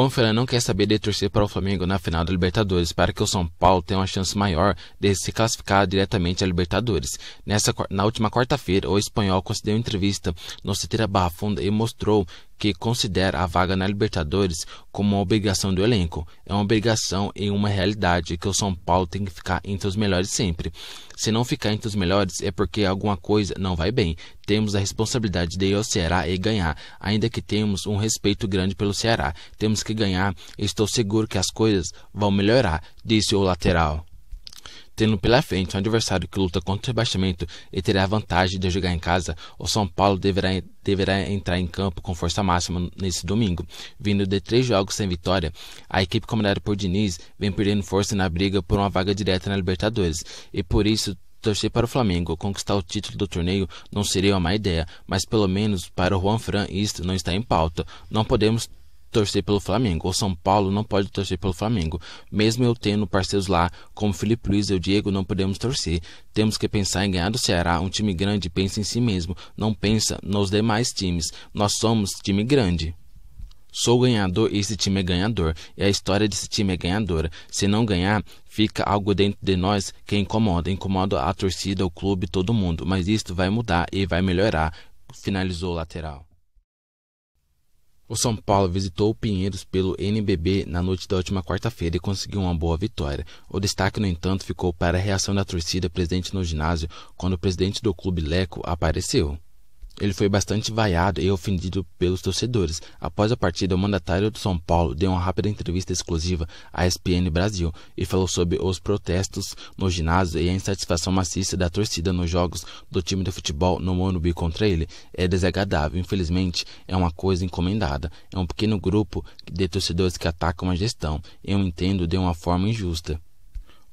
Ponfera não quer saber de torcer para o Flamengo na final da Libertadores para que o São Paulo tenha uma chance maior de se classificar diretamente à Libertadores. Nessa, na última quarta-feira, o espanhol concedeu entrevista no Citeira Barra Funda e mostrou que considera a vaga na Libertadores como uma obrigação do elenco. É uma obrigação e uma realidade que o São Paulo tem que ficar entre os melhores sempre. Se não ficar entre os melhores é porque alguma coisa não vai bem. Temos a responsabilidade de ir ao Ceará e ganhar, ainda que temos um respeito grande pelo Ceará. Temos que ganhar. Estou seguro que as coisas vão melhorar, disse o lateral. Tendo pela frente um adversário que luta contra o rebaixamento e terá a vantagem de jogar em casa, o São Paulo deverá, deverá entrar em campo com força máxima nesse domingo. Vindo de três jogos sem vitória, a equipe comandada por Diniz vem perdendo força na briga por uma vaga direta na Libertadores e por isso torcer para o Flamengo conquistar o título do torneio não seria uma má ideia, mas pelo menos para o Juan Fran isto não está em pauta. Não podemos torcer pelo Flamengo. O São Paulo não pode torcer pelo Flamengo. Mesmo eu tendo parceiros lá, como Felipe Luiz e o Diego, não podemos torcer. Temos que pensar em ganhar do Ceará. Um time grande pensa em si mesmo, não pensa nos demais times. Nós somos time grande. Sou ganhador e esse time é ganhador. E a história desse time é ganhadora. Se não ganhar, fica algo dentro de nós que incomoda. Incomoda a torcida, o clube, todo mundo. Mas isso vai mudar e vai melhorar. Finalizou o lateral. O São Paulo visitou o Pinheiros pelo NBB na noite da última quarta-feira e conseguiu uma boa vitória. O destaque, no entanto, ficou para a reação da torcida presente no ginásio quando o presidente do clube Leco apareceu. Ele foi bastante vaiado e ofendido pelos torcedores. Após a partida, o mandatário do São Paulo deu uma rápida entrevista exclusiva à ESPN Brasil e falou sobre os protestos no ginásio e a insatisfação maciça da torcida nos jogos do time de futebol no Morumbi contra ele. É desagradável, infelizmente, é uma coisa encomendada. É um pequeno grupo de torcedores que atacam a gestão. Eu entendo de uma forma injusta.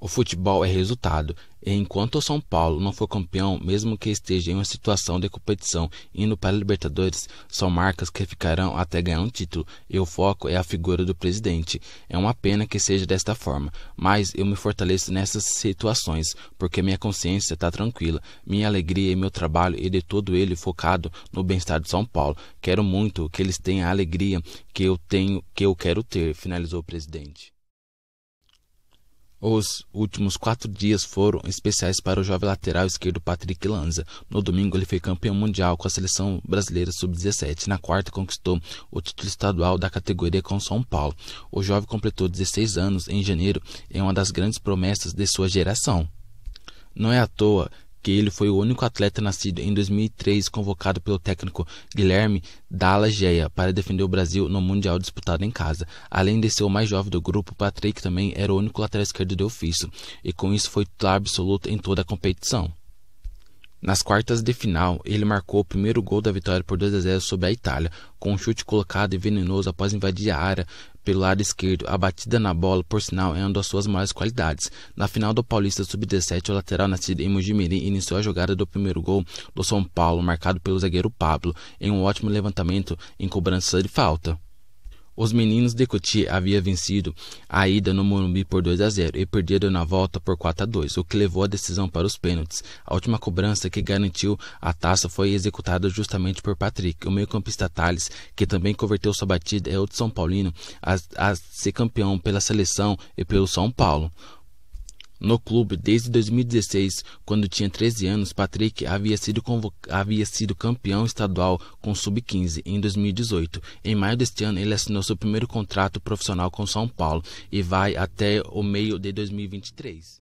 O futebol é resultado, e enquanto o São Paulo não for campeão, mesmo que esteja em uma situação de competição indo para a Libertadores, são marcas que ficarão até ganhar um título, e o foco é a figura do presidente. É uma pena que seja desta forma, mas eu me fortaleço nessas situações, porque minha consciência está tranquila, minha alegria e meu trabalho e de todo ele focado no bem-estar de São Paulo. Quero muito que eles tenham a alegria que eu tenho, que eu quero ter, finalizou o presidente. Os últimos quatro dias foram especiais para o jovem lateral esquerdo Patrick Lanza. No domingo, ele foi campeão mundial com a seleção brasileira sub-17. Na quarta, conquistou o título estadual da categoria com São Paulo. O jovem completou 16 anos em janeiro e é uma das grandes promessas de sua geração. Não é à toa que ele foi o único atleta nascido em 2003 convocado pelo técnico Guilherme Dalla Geia para defender o Brasil no Mundial disputado em casa. Além de ser o mais jovem do grupo, Patrick também era o único lateral esquerdo de ofício, e com isso foi titular absoluto em toda a competição. Nas quartas de final, ele marcou o primeiro gol da vitória por 2 a 0 sobre a Itália, com um chute colocado e venenoso após invadir a área pelo lado esquerdo, a batida na bola, por sinal, é uma das suas maiores qualidades. Na final do Paulista Sub-17, o lateral nascido em Mojimirim iniciou a jogada do primeiro gol do São Paulo, marcado pelo zagueiro Pablo, em um ótimo levantamento em cobrança de falta. Os meninos de Cotia haviam vencido a ida no Morumbi por 2 a 0 e perderam na volta por 4 a 2, o que levou a decisão para os pênaltis. A última cobrança que garantiu a taça foi executada justamente por Patrick. O meio-campista Thales, que também converteu sua batida, é outro São Paulino a, a ser campeão pela seleção e pelo São Paulo. No clube, desde 2016, quando tinha 13 anos, Patrick havia sido, havia sido campeão estadual com Sub-15 em 2018. Em maio deste ano, ele assinou seu primeiro contrato profissional com São Paulo e vai até o meio de 2023.